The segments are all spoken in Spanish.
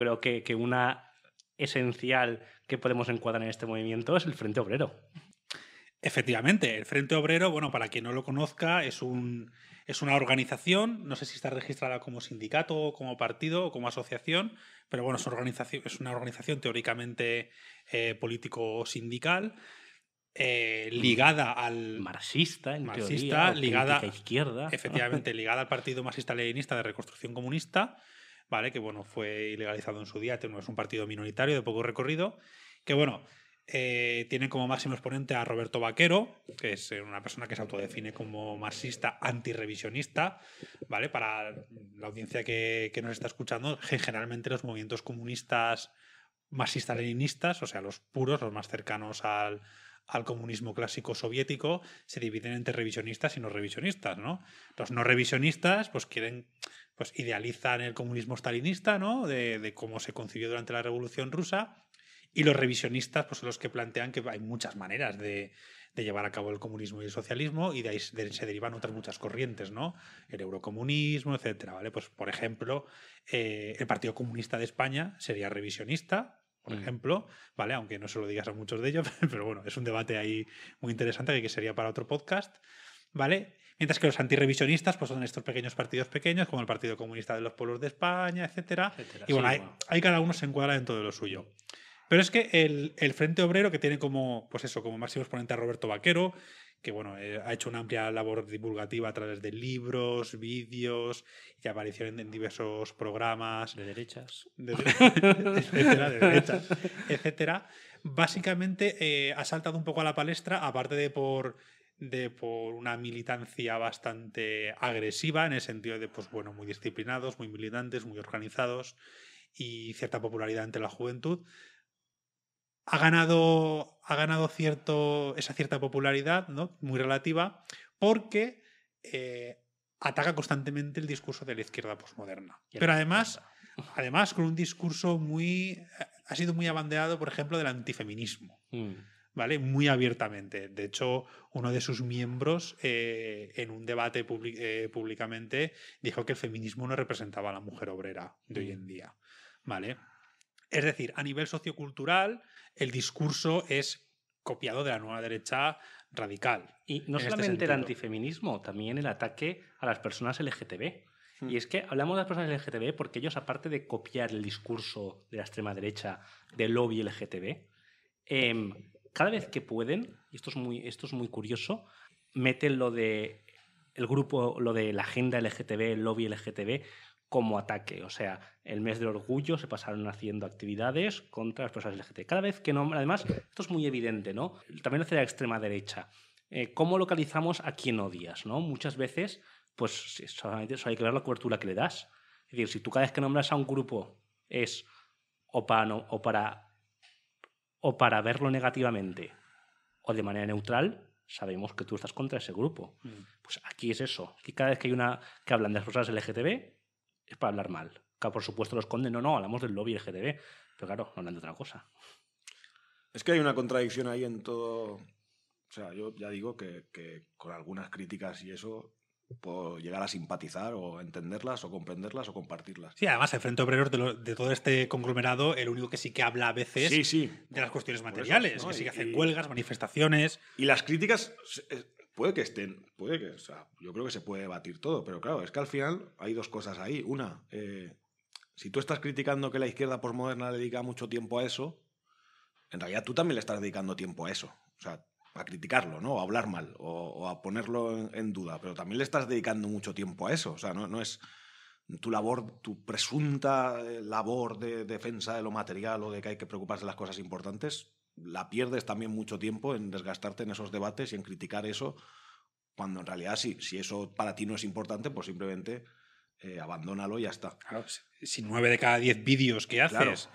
creo que, que una esencial que podemos encuadrar en este movimiento es el Frente Obrero. Efectivamente, el Frente Obrero, bueno, para quien no lo conozca, es, un, es una organización, no sé si está registrada como sindicato, como partido, o como asociación, pero bueno, es, organización, es una organización teóricamente eh, político-sindical. Eh, ligada al marxista, en teoría, ligada a izquierda, efectivamente ligada al partido marxista leninista de reconstrucción comunista, que bueno, fue ilegalizado en su día, este es un partido minoritario de poco recorrido, que bueno, eh, tiene como máximo exponente a Roberto Vaquero, que es eh, una persona que se autodefine como marxista antirrevisionista, ¿vale? Para la audiencia que, que nos está escuchando, generalmente los movimientos comunistas marxista leninistas o sea, los puros, los más cercanos al, comunismo clásico soviético se dividen entre revisionistas y no revisionistas, ¿no? Los no revisionistas pues quieren pues idealizan el comunismo stalinista, ¿no? De, cómo se concibió durante la Revolución Rusa. Y los revisionistas pues, son los que plantean que hay muchas maneras de, llevar a cabo el comunismo y el socialismo, y de ahí se derivan otras muchas corrientes, ¿no? El eurocomunismo, etcétera, ¿vale? Pues, por ejemplo, eh, el Partido Comunista de España sería revisionista, por mm. ejemplo, ¿vale? Aunque no se lo digas a muchos de ellos, pero bueno, es un debate ahí muy interesante que sería para otro podcast, ¿vale? Mientras que los antirrevisionistas pues, son estos pequeños partidos pequeños, como el Partido Comunista de los Pueblos de España, etcétera. Y bueno, hay, ahí cada uno se encuadra dentro de lo suyo. Pero es que el, Frente Obrero, que tiene como, pues eso, como máximo exponente a Roberto Vaquero, que bueno, eh, ha hecho una amplia labor divulgativa a través de libros, vídeos y aparecieron en, diversos programas. De derechas. De, etcétera, derechas, etcétera. Básicamente eh, ha saltado un poco a la palestra, aparte de por de por una militancia bastante agresiva, en el sentido de, pues bueno, muy disciplinados, muy militantes, muy organizados y cierta popularidad entre la juventud. Ha ganado, ha ganado cierto, esa cierta popularidad, ¿no? Muy relativa, porque eh, ataca constantemente el discurso de la izquierda posmoderna. Pero además, además, con un discurso muy. Eh, ha sido muy abandeado por ejemplo, del antifeminismo. Mm. Muy abiertamente. De hecho, uno de sus miembros eh, en un debate eh, públicamente dijo que el feminismo no representaba a la mujer obrera de hoy en mm. día, ¿vale? Es decir, a nivel sociocultural, el discurso es copiado de la nueva derecha radical. Y no este solamente el antifeminismo, también el ataque a las personas LGTB. Mm. Y es que hablamos de las personas LGTB porque ellos, aparte de copiar el discurso de la extrema derecha del lobby LGTB, em, cada vez que pueden, y esto es muy, esto es muy curioso, meten lo de el grupo, lo de la agenda LGTB, el lobby LGTB, como ataque. O sea, el mes del orgullo se pasaron haciendo actividades contra las personas LGTB. Cada vez que nombran, además, esto es muy evidente, ¿no? También lo hace la extrema derecha. Eh, ¿Cómo localizamos a quien odias? ¿no? Muchas veces, pues solamente hay que ver la cobertura que le das. Es decir, si tú cada vez que nombras a un grupo es o para, o para o para verlo negativamente o de manera neutral, sabemos que tú estás contra ese grupo. Mm. Pues aquí es eso. Aquí cada vez que hay una que hablan de las cosas LGTB es para hablar mal. Que por supuesto lo esconden. No, no, hablamos del lobby LGTB. Pero claro, no hablan de otra cosa. Es que hay una contradicción ahí en todo. O sea, yo ya digo que con algunas críticas y eso llegar a simpatizar o entenderlas o comprenderlas o compartirlas. Sí, además el Frente Obrero de, todo este conglomerado, el único que sí que habla a veces de las cuestiones materiales, que sí que hacen huelgas, manifestaciones. Y las críticas eh, puede que estén, puede que, o sea, yo creo que se puede debatir todo, pero claro, es que al final hay dos cosas ahí. Una, eh, si tú estás criticando que la izquierda posmoderna dedica mucho tiempo a eso, en realidad tú también le estás dedicando tiempo a eso. O sea, a criticarlo, ¿no? a hablar mal, o, a ponerlo en, duda. Pero también le estás dedicando mucho tiempo a eso. O sea, no, es tu labor, tu presunta eh, labor de defensa de lo material o de que hay que preocuparse de las cosas importantes, la pierdes también mucho tiempo en desgastarte en esos debates y en criticar eso, cuando en realidad sí. si eso para ti no es importante, pues simplemente eh, abandónalo y ya está. Claro, si nueve de cada diez vídeos que haces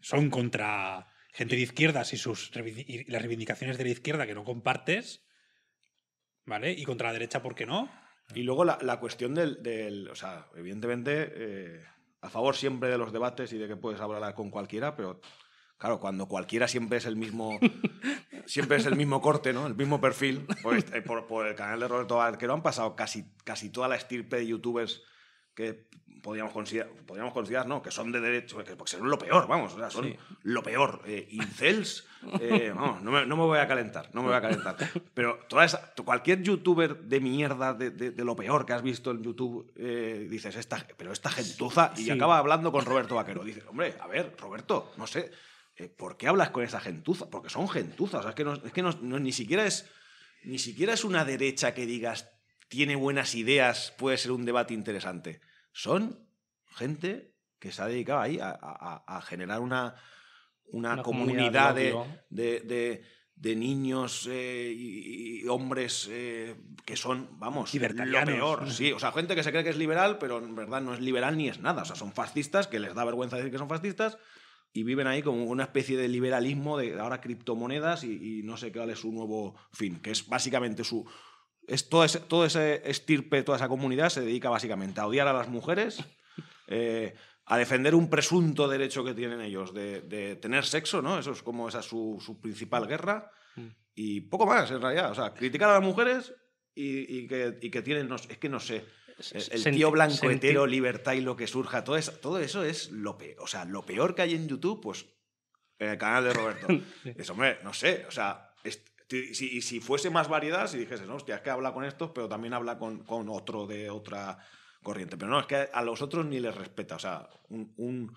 son contra gente de izquierdas y sus las reivindicaciones de la izquierda que no compartes, ¿vale? Y contra la derecha, ¿por qué no? Y luego la, cuestión del, O sea, evidentemente, eh, a favor siempre de los debates y de que puedes hablar con cualquiera, pero claro, cuando cualquiera siempre es el mismo. siempre es el mismo corte, ¿no? El mismo perfil. por, este, el canal de Roberto no han pasado casi, casi toda la estirpe de youtubers que podríamos considerar, podríamos considerar, no, que son de derecho, que, porque son lo peor, vamos, o sea, son lo peor. Eh, incels, eh, vamos, no me, no me, voy a calentar, no me voy a calentar. Pero toda esa, cualquier youtuber de mierda, de, de, lo peor que has visto en YouTube, eh, dices, esta, pero esta gentuza, y acaba hablando con Roberto Vaquero. dice, hombre, a ver, Roberto, no sé, ¿por qué hablas con esa gentuza? Porque son gentuzas, o sea, es que, no, es que ni siquiera es... Ni siquiera es una derecha que digas tiene buenas ideas, puede ser un debate interesante. Son gente que se ha dedicado ahí a, generar una, una, comunidad, de, niños eh, y, hombres eh, que son, vamos, lo peor. Sí, o sea, gente que se cree que es liberal, pero en verdad no es liberal ni es nada. O sea, son fascistas, que les da vergüenza decir que son fascistas, y viven ahí como una especie de liberalismo de ahora criptomonedas y, y no sé cuál es su nuevo fin, que es básicamente su, es todo, ese, todo ese estirpe, toda esa comunidad se dedica básicamente a odiar a las mujeres, eh, a defender un presunto derecho que tienen ellos de, tener sexo, ¿no? Eso es como esa su, principal guerra. Mm. Y poco más, en realidad. O sea, criticar a las mujeres y, que, tienen, es que no sé, el, tío blanco hetero, libertad y lo que surja, todo eso, todo eso es lo peor. O sea, lo peor que hay en YouTube, pues en el canal de Roberto. eso hombre, no sé, o sea, es, y si, fuese más variedad, si dijese, no, hostia, es que habla con estos, pero también habla con, otro de otra corriente. Pero no, es que a los otros ni les respeta. O sea, un,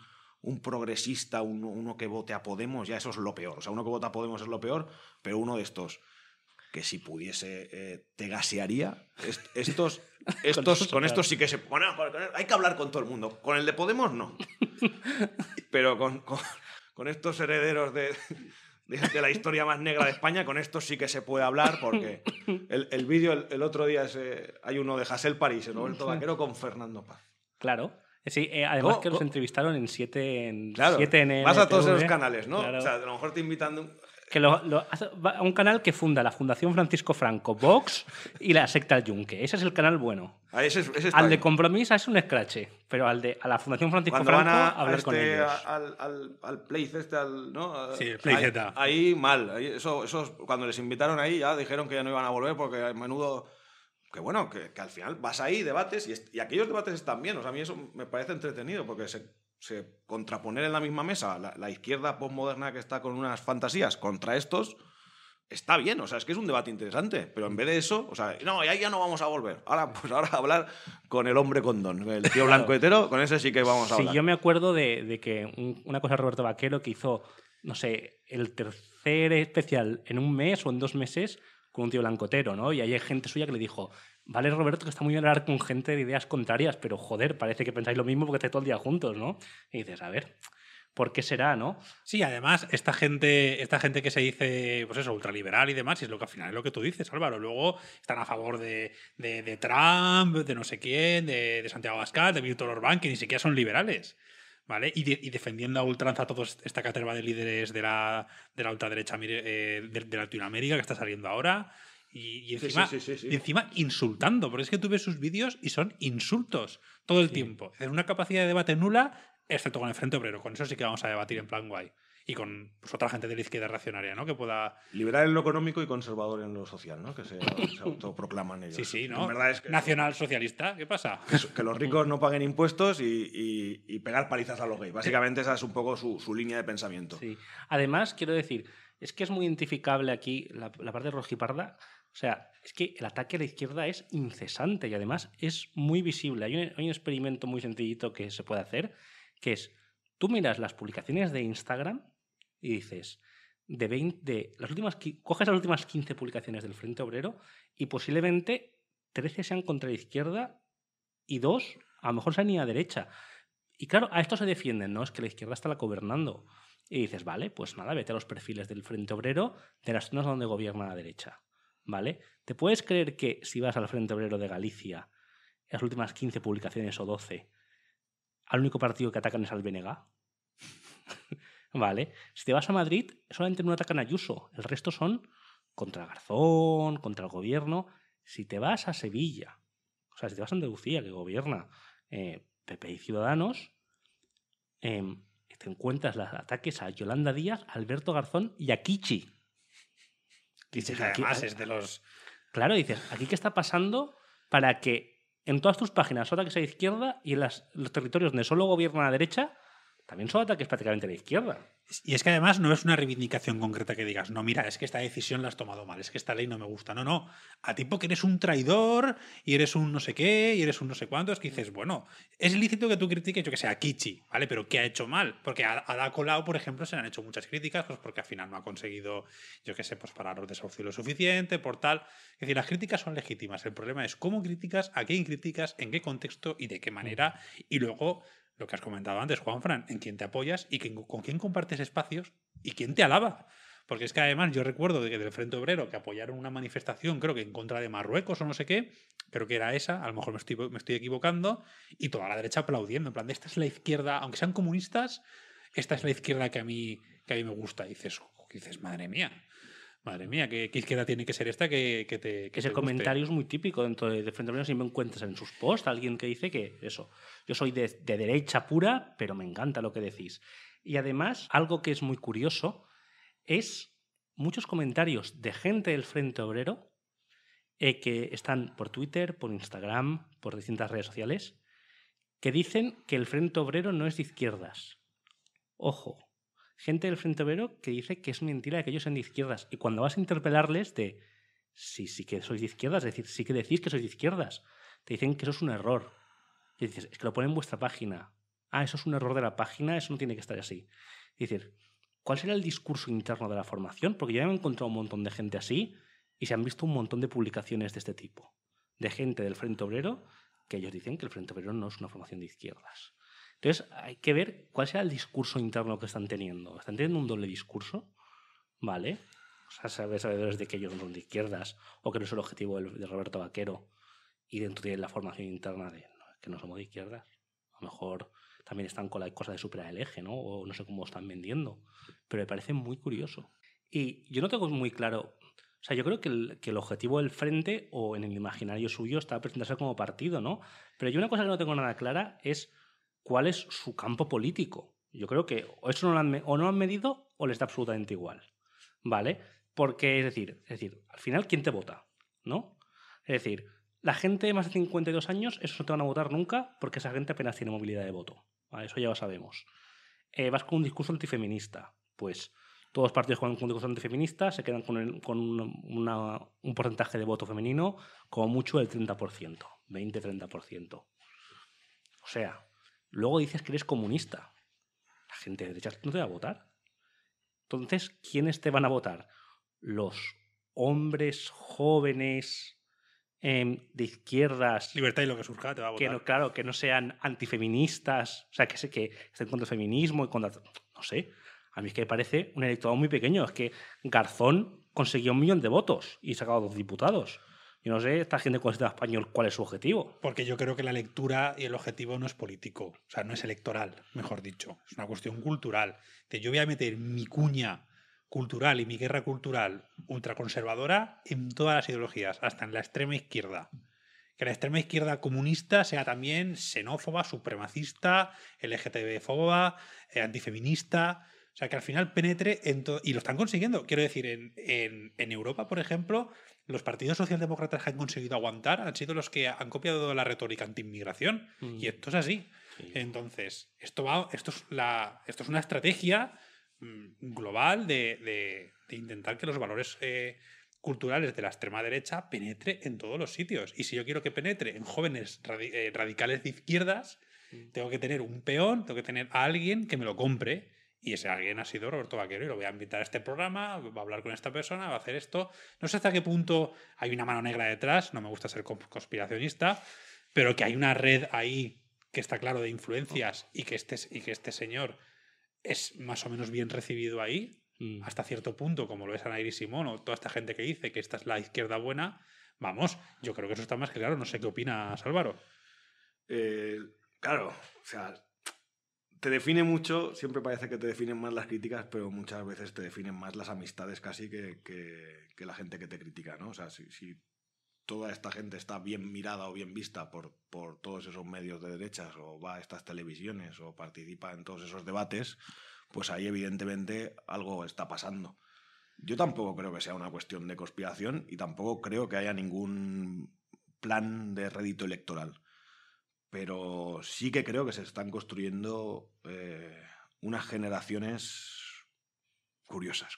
progresista, uno, que vote a Podemos, ya eso es lo peor. O sea, uno que vota a Podemos es lo peor, pero uno de estos que si pudiese eh, te gasearía. estos, estos con, estos sí que se... Bueno, hay que hablar con todo el mundo. Con el de Podemos no. Pero con, con estos herederos de, de la historia más negra de España. Con esto sí que se puede hablar porque el, vídeo el, otro día hay uno de Hassel París, Roberto Vaquero con Fernando Paz. Claro. Eh, sí, eh, además que los entrevistaron en 7 en, claro, en Vas a todos esos canales, ¿no? O sea, a lo mejor te invitan que lo, un canal que funda la Fundación Francisco Franco, Vox y la secta del Yunque. Ese es el canal bueno. Ah, al de compromiso es un escrache, pero al de a la Fundación Francisco Franco hablar con este, ellos. Al, al, al ¿no? Sí, ahí, mal. eso, eso, cuando les invitaron ahí ya dijeron que ya no iban a volver porque a menudo que bueno, que, al final vas ahí, debates, y, aquellos debates están bien. O sea, a mí eso me parece entretenido porque se se contraponer en la misma mesa la, izquierda postmoderna que está con unas fantasías contra estos, está bien, o sea, es que es un debate interesante, pero en vez de eso, o sea, no, ahí ya no vamos a volver. Ahora, pues ahora a hablar con el hombre condón, el tío blanco con ese sí que vamos a hablar. Sí, yo me acuerdo de, que una cosa Roberto Vaquero que hizo, no sé, el tercer especial en un mes o en dos meses con un tío blancotero, ¿no? Y ahí hay gente suya que le dijo, Vale, Roberto, que está muy bien hablar con gente de ideas contrarias, pero joder, parece que pensáis lo mismo porque estáis todo el día juntos, ¿no? Y dices, a ver, ¿por qué será, no? Sí, además, esta gente, esta gente que se dice, pues eso, ultraliberal y demás, y es lo que al final es lo que tú dices, Álvaro. Luego están a favor de, de, Trump, de no sé quién, de, Santiago Pascal, de Víctor Orbán, que ni siquiera son liberales. ¿Vale? Y, defendiendo a ultranza toda esta caterva de líderes de la, de la ultraderecha eh, de, de, Latinoamérica que está saliendo ahora. Y, encima, encima, insultando, porque es que tú ves sus vídeos y son insultos todo el tiempo. Es una capacidad de debate nula, excepto con el Frente Obrero. Con eso sí que vamos a debatir en plan guay. Y con pues, otra gente de la izquierda racionaria ¿no? Que pueda. Liberal en lo económico y conservador en lo social, ¿no? Que se, autoproclaman ellos. Sí, sí, ¿no? Es que Nacional socialista, ¿qué pasa? Que, los ricos no paguen impuestos y, y pegar palizas a los gays. Básicamente esa es un poco su, su línea de pensamiento. Sí. Además, quiero decir, es que es muy identificable aquí la, la parte rojiparda o sea, es que el ataque a la izquierda es incesante y además es muy visible. Hay un, experimento muy sencillito que se puede hacer, que es, tú miras las publicaciones de Instagram y dices, de 20, las últimas, coges las últimas 15 publicaciones del Frente Obrero y posiblemente 13 sean contra la izquierda y dos a lo mejor sean ni a derecha. Y claro, a esto se defienden, ¿no? Es que la izquierda está la gobernando. Y dices, vale, pues nada, vete a los perfiles del Frente Obrero de las zonas donde gobierna la derecha. ¿vale? ¿Te puedes creer que si vas al Frente Obrero de Galicia, en las últimas 15 publicaciones o 12, al único partido que atacan es al BNG? ¿Vale? Si te vas a Madrid, solamente no atacan a Ayuso, el resto son contra Garzón, contra el gobierno. Si te vas a Sevilla, o sea, si te vas a Andalucía, que gobierna Pepe eh, PP y Ciudadanos, em, te encuentras los ataques a Yolanda Díaz, Alberto Garzón y a Kichi. Dices, además es de los. Claro, dices, ¿aquí qué está pasando para que en todas tus páginas otra que sea izquierda y en los territorios donde solo gobierna la derecha también son ataques prácticamente de la izquierda. Y es que además no es una reivindicación concreta que digas, no, mira, es que esta decisión la has tomado mal, es que esta ley no me gusta. No, no. A tipo que eres un traidor y eres un no sé qué y eres un no sé cuánto, es que dices, bueno, es lícito que tú critiques, yo que sé, a Kichi, ¿vale? Pero ¿qué ha hecho mal? Porque a, da Dacolao, por ejemplo, se le han hecho muchas críticas, pues porque al final no ha conseguido, yo que sé, pues parar los desahucios lo suficiente, por tal. Es decir, las críticas son legítimas. El problema es cómo críticas a quién críticas en qué contexto y de qué manera. Mm. Y luego lo que has comentado antes, Juan Fran en quién te apoyas y con quién compartes espacios y quién te alaba. Porque es que además yo recuerdo que del Frente Obrero que apoyaron una manifestación, creo que en contra de Marruecos o no sé qué, creo que era esa, a lo mejor me estoy, me estoy equivocando, y toda la derecha aplaudiendo, en plan, esta es la izquierda, aunque sean comunistas, esta es la izquierda que a mí, que a mí me gusta. Y dices, dices, madre mía, Madre mía, qué, izquierda tiene que ser esta que, te. Que Ese comentario es muy típico dentro de, Frente Obrero, si me encuentras en sus posts alguien que dice que eso, yo soy de, derecha pura, pero me encanta lo que decís. Y además, algo que es muy curioso es muchos comentarios de gente del Frente Obrero eh, que están por Twitter, por Instagram, por distintas redes sociales, que dicen que el Frente Obrero no es de izquierdas. Ojo, gente del Frente Obrero que dice que es mentira que ellos sean de izquierdas. Y cuando vas a interpelarles de sí, sí que sois de izquierdas, es decir, sí que decís que sois de izquierdas, te dicen que eso es un error. Y dices, es que lo ponen en vuestra página. Ah, eso es un error de la página, eso no tiene que estar así. decir, ¿cuál será el discurso interno de la formación? Porque yo ya me he encontrado un montón de gente así y se han visto un montón de publicaciones de este tipo. De gente del Frente Obrero que ellos dicen que el Frente Obrero no es una formación de izquierdas. Entonces, hay que ver cuál sea el discurso interno que están teniendo. ¿Están teniendo un doble discurso? ¿Vale? O sea, saber sabedores de que ellos son de izquierdas o que no es el objetivo de Roberto Vaquero y dentro de la formación interna de que no somos de izquierdas. A lo mejor también están con la cosa de superar el eje, ¿no? O no sé cómo están vendiendo. Pero me parece muy curioso. Y yo no tengo muy claro. O sea, yo creo que el, que el objetivo del frente o en el imaginario suyo está presentarse como partido, ¿no? Pero yo una cosa que no tengo nada clara es cuál es su campo político. Yo creo que eso no lo han, o no lo han medido o les da absolutamente igual. ¿Vale? Porque, es decir, es decir, al final, ¿quién te vota? ¿No? Es decir, la gente de más de 52 años, eso no te van a votar nunca porque esa gente apenas tiene movilidad de voto. Eso ya lo sabemos. Eh, vas con un discurso antifeminista. Pues todos los partidos con un discurso antifeminista, se quedan con, un porcentaje de voto femenino como mucho del 30%, 20-30%. O sea, Luego dices que eres comunista. La gente de derecha no te va a votar. Entonces, ¿quiénes te van a votar? Los hombres jóvenes em, de izquierdas. Libertad y lo que surja te va a votar. Que no, claro, que no sean antifeministas, o sea, que, que estén contra el feminismo y contra. No sé. A mí es que me parece un electorado muy pequeño. Es que Garzón consiguió un millón de votos y sacaba dos diputados y no sé, esta gente considera español, cuál es su objetivo. Porque yo creo que la lectura y el objetivo no es político, o sea, no es electoral, mejor dicho. Es una cuestión cultural. que Yo voy a meter mi cuña cultural y mi guerra cultural ultraconservadora en todas las ideologías, hasta en la extrema izquierda. Que la extrema izquierda comunista sea también xenófoba, supremacista, LGTB-foba, eh, antifeminista. O sea, que al final penetre en todo. Y lo están consiguiendo. Quiero decir, en Europa, por ejemplo, los partidos socialdemócratas que han conseguido aguantar han sido los que han copiado la retórica anti-inmigración. Mm. Y esto es así. Entonces, esto, es esto es una estrategia mm, global de, intentar que los valores eh, culturales de la extrema derecha penetre en todos los sitios. Y si yo quiero que penetre en jóvenes eh, radicales de izquierdas, mm. tengo que tener un peón, tengo que tener a alguien que me lo compre y ese alguien ha sido Roberto Vaquero y lo voy a invitar a este programa, va a hablar con esta persona, va a hacer esto. No sé hasta qué punto hay una mano negra detrás, no me gusta ser conspiracionista, pero que hay una red ahí que está claro de influencias y que este, y que este señor es más o menos bien recibido ahí, mm. hasta cierto punto, como lo es Ana Simón o toda esta gente que dice que esta es la izquierda buena, vamos, yo creo que eso está más que claro, no sé qué opina Álvaro. Eh, claro, o sea, te define mucho, siempre parece que te definen más las críticas, pero muchas veces te definen más las amistades casi que, la gente que te critica, ¿no? O sea, si, toda esta gente está bien mirada o bien vista por, por todos esos medios de derechas o va a estas televisiones o participa en todos esos debates, pues ahí evidentemente algo está pasando. Yo tampoco creo que sea una cuestión de conspiración y tampoco creo que haya ningún plan de rédito electoral pero sí que creo que se están construyendo eh, unas generaciones curiosas,